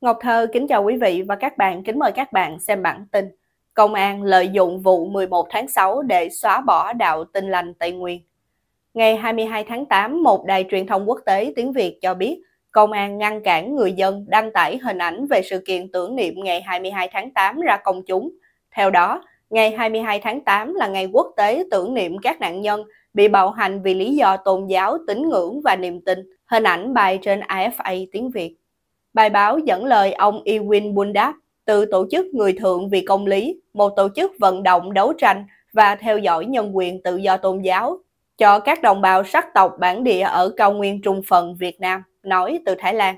Ngọc Thơ kính chào quý vị và các bạn, kính mời các bạn xem bản tin. Công an lợi dụng vụ 11 tháng 6 để xóa bỏ đạo tin lành Tây Nguyên. Ngày 22 tháng 8, một đài truyền thông quốc tế tiếng Việt cho biết công an ngăn cản người dân đăng tải hình ảnh về sự kiện tưởng niệm ngày 22 tháng 8 ra công chúng. Theo đó, ngày 22 tháng 8 là ngày quốc tế tưởng niệm các nạn nhân bị bạo hành vì lý do tôn giáo, tín ngưỡng và niềm tin. Hình ảnh bài trên AFA tiếng Việt. Bài báo dẫn lời ông Ewin Bundat từ Tổ chức Người Thượng vì Công lý, một tổ chức vận động đấu tranh và theo dõi nhân quyền tự do tôn giáo cho các đồng bào sắc tộc bản địa ở cao nguyên trung phần Việt Nam, nói từ Thái Lan.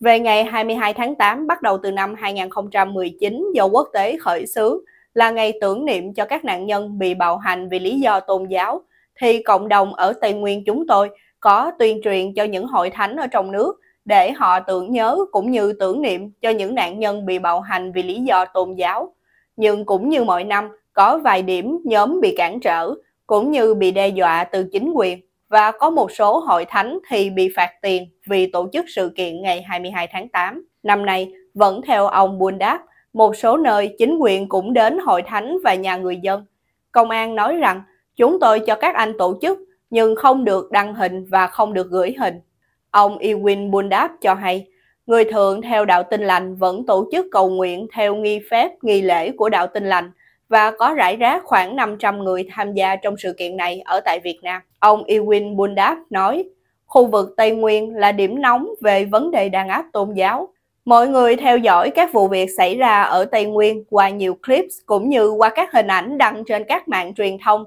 Về ngày 22 tháng 8 bắt đầu từ năm 2019 do quốc tế khởi xướng là ngày tưởng niệm cho các nạn nhân bị bạo hành vì lý do tôn giáo, thì cộng đồng ở Tây Nguyên chúng tôi có tuyên truyền cho những hội thánh ở trong nước để họ tưởng nhớ cũng như tưởng niệm cho những nạn nhân bị bạo hành vì lý do tôn giáo. Nhưng cũng như mọi năm, có vài điểm nhóm bị cản trở, cũng như bị đe dọa từ chính quyền và có một số hội thánh thì bị phạt tiền vì tổ chức sự kiện ngày 22 tháng 8. Năm nay, vẫn theo ông Bundak, một số nơi chính quyền cũng đến hội thánh và nhà người dân. Công an nói rằng, chúng tôi cho các anh tổ chức nhưng không được đăng hình và không được gửi hình. Ông Ewin Bundab cho hay, người thường theo đạo tin lành vẫn tổ chức cầu nguyện theo nghi phép, nghi lễ của đạo tin lành và có rải rác khoảng 500 người tham gia trong sự kiện này ở tại Việt Nam. Ông Ewin Bundab nói, khu vực Tây Nguyên là điểm nóng về vấn đề đàn áp tôn giáo. Mọi người theo dõi các vụ việc xảy ra ở Tây Nguyên qua nhiều clips cũng như qua các hình ảnh đăng trên các mạng truyền thông.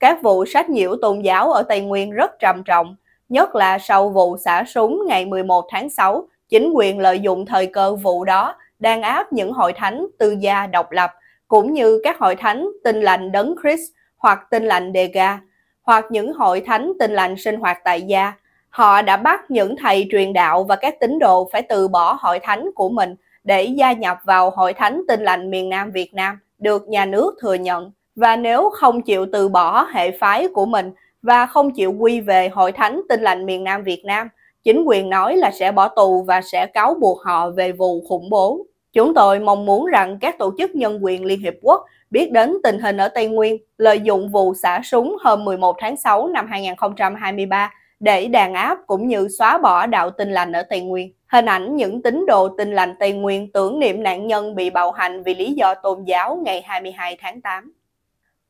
Các vụ sách nhiễu tôn giáo ở Tây Nguyên rất trầm trọng nhất là sau vụ xả súng ngày 11 tháng 6, chính quyền lợi dụng thời cơ vụ đó đàn áp những hội thánh tư gia độc lập, cũng như các hội thánh tin lành đấng Chris hoặc tin lành Dega, hoặc những hội thánh tin lành sinh hoạt tại gia. Họ đã bắt những thầy truyền đạo và các tín đồ phải từ bỏ hội thánh của mình để gia nhập vào hội thánh tin lành miền Nam Việt Nam được nhà nước thừa nhận. Và nếu không chịu từ bỏ hệ phái của mình và không chịu quy về Hội Thánh Tin lành miền Nam Việt Nam. Chính quyền nói là sẽ bỏ tù và sẽ cáo buộc họ về vụ khủng bố. Chúng tôi mong muốn rằng các tổ chức nhân quyền Liên Hiệp Quốc biết đến tình hình ở Tây Nguyên, lợi dụng vụ xả súng hôm 11 tháng 6 năm 2023 để đàn áp cũng như xóa bỏ đạo tin lành ở Tây Nguyên. Hình ảnh những tín đồ tin lành Tây Nguyên tưởng niệm nạn nhân bị bạo hành vì lý do tôn giáo ngày 22 tháng 8.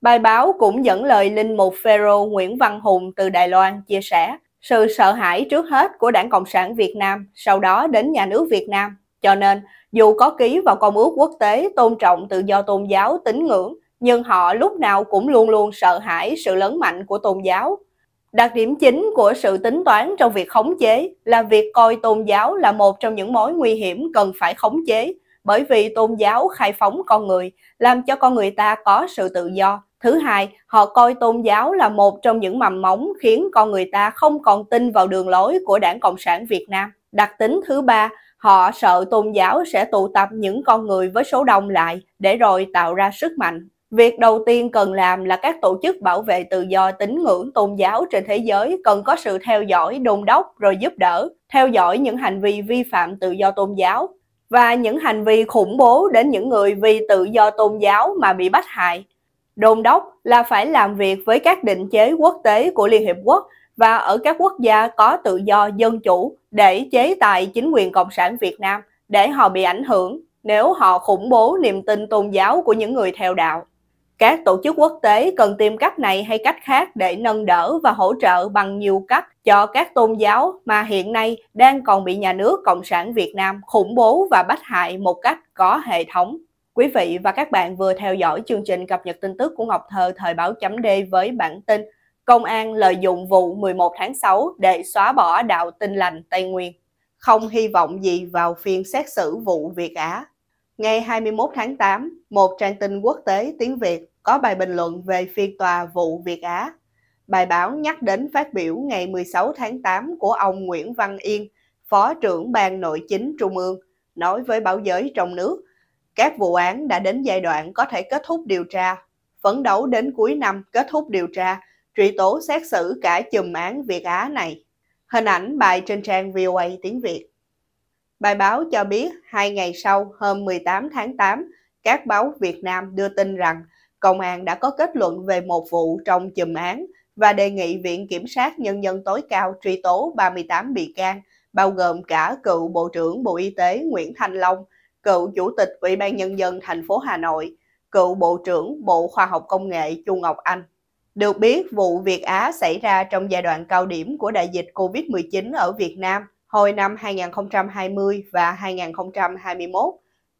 Bài báo cũng dẫn lời linh mục Phêrô Nguyễn Văn Hùng từ Đài Loan chia sẻ sự sợ hãi trước hết của Đảng Cộng sản Việt Nam, sau đó đến nhà nước Việt Nam. Cho nên, dù có ký vào công ước quốc tế tôn trọng tự do tôn giáo tín ngưỡng, nhưng họ lúc nào cũng luôn luôn sợ hãi sự lớn mạnh của tôn giáo. Đặc điểm chính của sự tính toán trong việc khống chế là việc coi tôn giáo là một trong những mối nguy hiểm cần phải khống chế, bởi vì tôn giáo khai phóng con người, làm cho con người ta có sự tự do, Thứ hai, họ coi tôn giáo là một trong những mầm móng khiến con người ta không còn tin vào đường lối của Đảng Cộng sản Việt Nam. Đặc tính thứ ba, họ sợ tôn giáo sẽ tụ tập những con người với số đông lại để rồi tạo ra sức mạnh. Việc đầu tiên cần làm là các tổ chức bảo vệ tự do tín ngưỡng tôn giáo trên thế giới cần có sự theo dõi, đôn đốc rồi giúp đỡ, theo dõi những hành vi vi phạm tự do tôn giáo và những hành vi khủng bố đến những người vì tự do tôn giáo mà bị bắt hại đôn đốc là phải làm việc với các định chế quốc tế của Liên Hiệp Quốc và ở các quốc gia có tự do dân chủ để chế tài chính quyền Cộng sản Việt Nam để họ bị ảnh hưởng nếu họ khủng bố niềm tin tôn giáo của những người theo đạo. Các tổ chức quốc tế cần tìm cách này hay cách khác để nâng đỡ và hỗ trợ bằng nhiều cách cho các tôn giáo mà hiện nay đang còn bị nhà nước Cộng sản Việt Nam khủng bố và bách hại một cách có hệ thống. Quý vị và các bạn vừa theo dõi chương trình cập nhật tin tức của Ngọc Thơ thời báo chấm D với bản tin Công an lợi dụng vụ 11 tháng 6 để xóa bỏ đạo tin lành Tây Nguyên. Không hy vọng gì vào phiên xét xử vụ Việt Á. Ngày 21 tháng 8, một trang tin quốc tế tiếng Việt có bài bình luận về phiên tòa vụ Việt Á. Bài báo nhắc đến phát biểu ngày 16 tháng 8 của ông Nguyễn Văn Yên, Phó trưởng Ban Nội chính Trung ương, nói với báo giới trong nước – các vụ án đã đến giai đoạn có thể kết thúc điều tra, phấn đấu đến cuối năm kết thúc điều tra, truy tố xét xử cả chùm án Việt Á này. Hình ảnh bài trên trang VOA tiếng Việt. Bài báo cho biết hai ngày sau hôm 18 tháng 8, các báo Việt Nam đưa tin rằng công an đã có kết luận về một vụ trong chùm án và đề nghị Viện Kiểm sát Nhân dân tối cao truy tố 38 bị can, bao gồm cả cựu Bộ trưởng Bộ Y tế Nguyễn Thanh Long, cựu Chủ tịch Ủy ban Nhân dân thành phố Hà Nội, cựu Bộ trưởng Bộ Khoa học Công nghệ Chu Ngọc Anh. Được biết, vụ Việt Á xảy ra trong giai đoạn cao điểm của đại dịch COVID-19 ở Việt Nam hồi năm 2020 và 2021.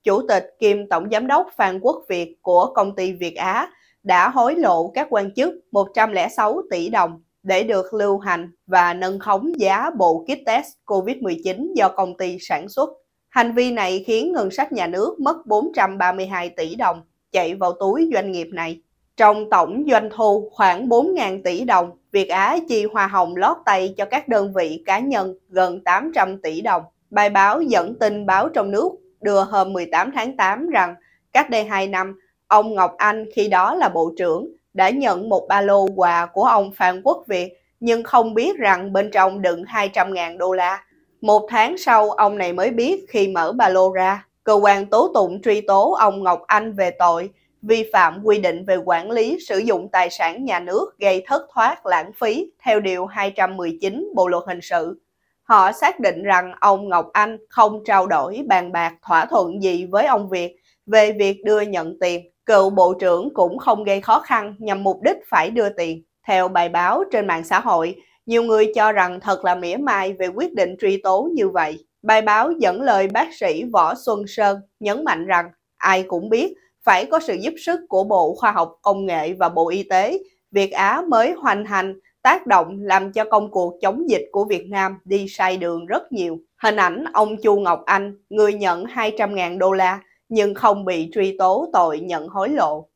Chủ tịch kiêm Tổng Giám đốc Phan Quốc Việt của công ty Việt Á đã hối lộ các quan chức 106 tỷ đồng để được lưu hành và nâng khống giá bộ kit test COVID-19 do công ty sản xuất Hành vi này khiến ngân sách nhà nước mất 432 tỷ đồng chạy vào túi doanh nghiệp này. Trong tổng doanh thu khoảng 4.000 tỷ đồng, Việt Á chi hoa hồng lót tay cho các đơn vị cá nhân gần 800 tỷ đồng. Bài báo dẫn tin báo trong nước đưa hôm 18 tháng 8 rằng cách đây 2 năm, ông Ngọc Anh khi đó là bộ trưởng đã nhận một ba lô quà của ông Phan Quốc Việt nhưng không biết rằng bên trong đựng 200.000 đô la. Một tháng sau, ông này mới biết khi mở ba lô ra, cơ quan tố tụng truy tố ông Ngọc Anh về tội vi phạm quy định về quản lý sử dụng tài sản nhà nước gây thất thoát lãng phí theo Điều 219 Bộ Luật Hình sự. Họ xác định rằng ông Ngọc Anh không trao đổi bàn bạc thỏa thuận gì với ông Việt về việc đưa nhận tiền. Cựu Bộ trưởng cũng không gây khó khăn nhằm mục đích phải đưa tiền. Theo bài báo trên mạng xã hội, nhiều người cho rằng thật là mỉa mai về quyết định truy tố như vậy. Bài báo dẫn lời bác sĩ Võ Xuân Sơn nhấn mạnh rằng ai cũng biết phải có sự giúp sức của Bộ Khoa học Công nghệ và Bộ Y tế, Việt Á mới hoàn thành tác động làm cho công cuộc chống dịch của Việt Nam đi sai đường rất nhiều. Hình ảnh ông Chu Ngọc Anh, người nhận 200.000 đô la nhưng không bị truy tố tội nhận hối lộ.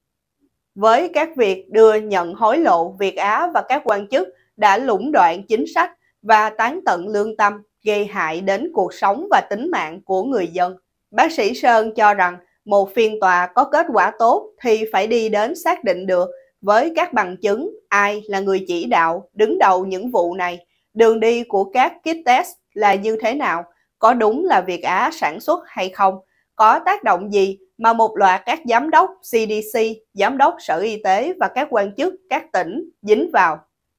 Với các việc đưa nhận hối lộ, Việt Á và các quan chức đã lũng đoạn chính sách và tán tận lương tâm, gây hại đến cuộc sống và tính mạng của người dân. Bác sĩ Sơn cho rằng một phiên tòa có kết quả tốt thì phải đi đến xác định được với các bằng chứng ai là người chỉ đạo đứng đầu những vụ này, đường đi của các kit test là như thế nào, có đúng là Việt Á sản xuất hay không, có tác động gì mà một loạt các giám đốc CDC, giám đốc Sở Y tế và các quan chức các tỉnh dính vào.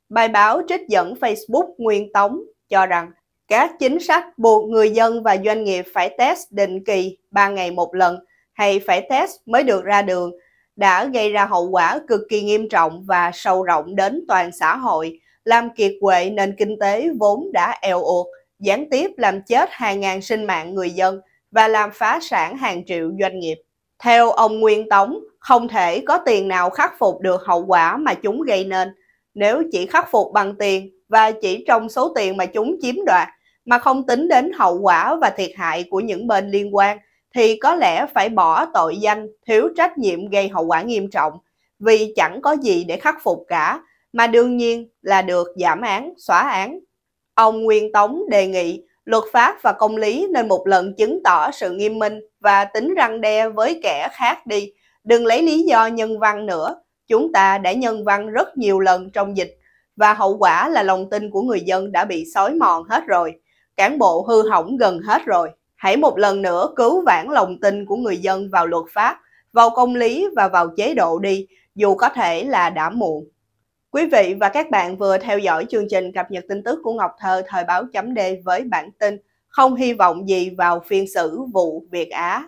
Bài báo trích dẫn Facebook Nguyên Tống cho rằng các chính sách buộc người dân và doanh nghiệp phải test định kỳ 3 ngày một lần hay phải test mới được ra đường đã gây ra hậu quả cực kỳ nghiêm trọng và sâu rộng đến toàn xã hội, làm kiệt quệ nền kinh tế vốn đã eo uột, gián tiếp làm chết hàng ngàn sinh mạng người dân và làm phá sản hàng triệu doanh nghiệp. Theo ông Nguyên Tống, không thể có tiền nào khắc phục được hậu quả mà chúng gây nên – nếu chỉ khắc phục bằng tiền và chỉ trong số tiền mà chúng chiếm đoạt mà không tính đến hậu quả và thiệt hại của những bên liên quan thì có lẽ phải bỏ tội danh thiếu trách nhiệm gây hậu quả nghiêm trọng vì chẳng có gì để khắc phục cả mà đương nhiên là được giảm án, xóa án. Ông Nguyên Tống đề nghị luật pháp và công lý nên một lần chứng tỏ sự nghiêm minh và tính răng đe với kẻ khác đi, đừng lấy lý do nhân văn nữa Chúng ta đã nhân văn rất nhiều lần trong dịch và hậu quả là lòng tin của người dân đã bị xói mòn hết rồi, cán bộ hư hỏng gần hết rồi. Hãy một lần nữa cứu vãn lòng tin của người dân vào luật pháp, vào công lý và vào chế độ đi, dù có thể là đã muộn. Quý vị và các bạn vừa theo dõi chương trình cập nhật tin tức của Ngọc Thơ thời báo chấm D với bản tin Không hy vọng gì vào phiên xử vụ Việt Á